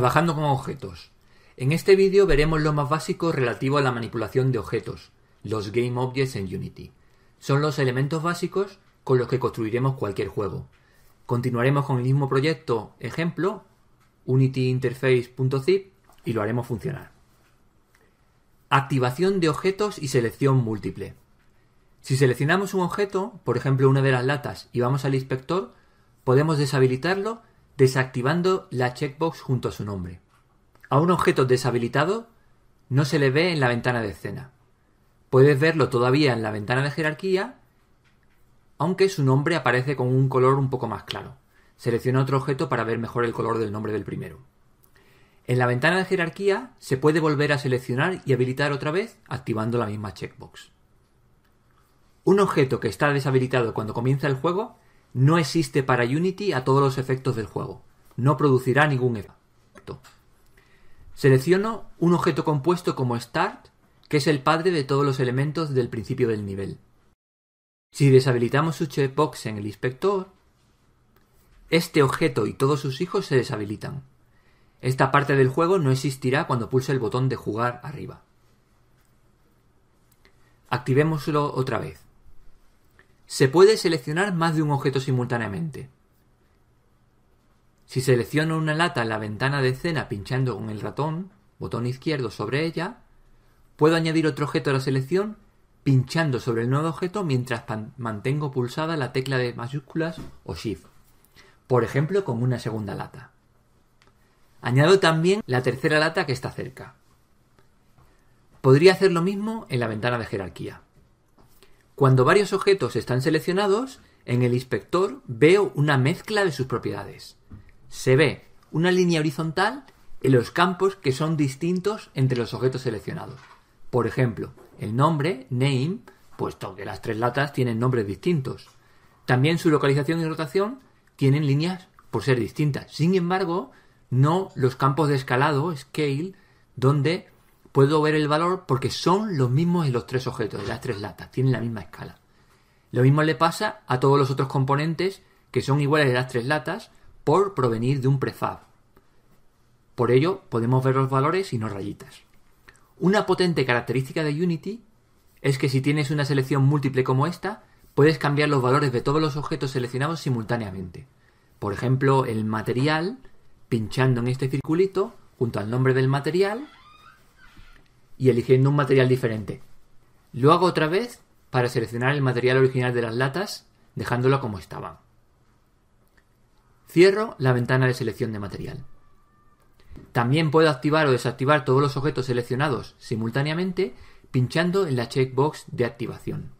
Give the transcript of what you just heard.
Trabajando con objetos. En este vídeo veremos lo más básico relativo a la manipulación de objetos, los Game Objects en Unity. Son los elementos básicos con los que construiremos cualquier juego. Continuaremos con el mismo proyecto, ejemplo, unityinterface.zip y lo haremos funcionar. Activación de objetos y selección múltiple. Si seleccionamos un objeto, por ejemplo una de las latas, y vamos al inspector, podemos deshabilitarlo desactivando la checkbox junto a su nombre. A un objeto deshabilitado no se le ve en la ventana de escena. Puedes verlo todavía en la ventana de jerarquía, aunque su nombre aparece con un color un poco más claro. Selecciona otro objeto para ver mejor el color del nombre del primero. En la ventana de jerarquía se puede volver a seleccionar y habilitar otra vez activando la misma checkbox. Un objeto que está deshabilitado cuando comienza el juego no existe para Unity a todos los efectos del juego. No producirá ningún efecto. Selecciono un objeto compuesto como Start, que es el padre de todos los elementos del principio del nivel. Si deshabilitamos su checkbox en el inspector, este objeto y todos sus hijos se deshabilitan. Esta parte del juego no existirá cuando pulse el botón de jugar arriba. Activémoslo otra vez se puede seleccionar más de un objeto simultáneamente. Si selecciono una lata en la ventana de escena pinchando con el ratón, botón izquierdo sobre ella, puedo añadir otro objeto a la selección pinchando sobre el nuevo objeto mientras mantengo pulsada la tecla de mayúsculas o shift, por ejemplo con una segunda lata. Añado también la tercera lata que está cerca. Podría hacer lo mismo en la ventana de jerarquía. Cuando varios objetos están seleccionados, en el inspector veo una mezcla de sus propiedades. Se ve una línea horizontal en los campos que son distintos entre los objetos seleccionados. Por ejemplo, el nombre, name, puesto que las tres latas tienen nombres distintos. También su localización y rotación tienen líneas por ser distintas. Sin embargo, no los campos de escalado, scale, donde puedo ver el valor porque son los mismos en los tres objetos, de las tres latas, tienen la misma escala. Lo mismo le pasa a todos los otros componentes que son iguales en las tres latas por provenir de un prefab. Por ello podemos ver los valores y no rayitas. Una potente característica de Unity es que si tienes una selección múltiple como esta, puedes cambiar los valores de todos los objetos seleccionados simultáneamente. Por ejemplo, el material, pinchando en este circulito, junto al nombre del material, y eligiendo un material diferente. Lo hago otra vez para seleccionar el material original de las latas, dejándolo como estaba. Cierro la ventana de selección de material. También puedo activar o desactivar todos los objetos seleccionados simultáneamente pinchando en la checkbox de activación.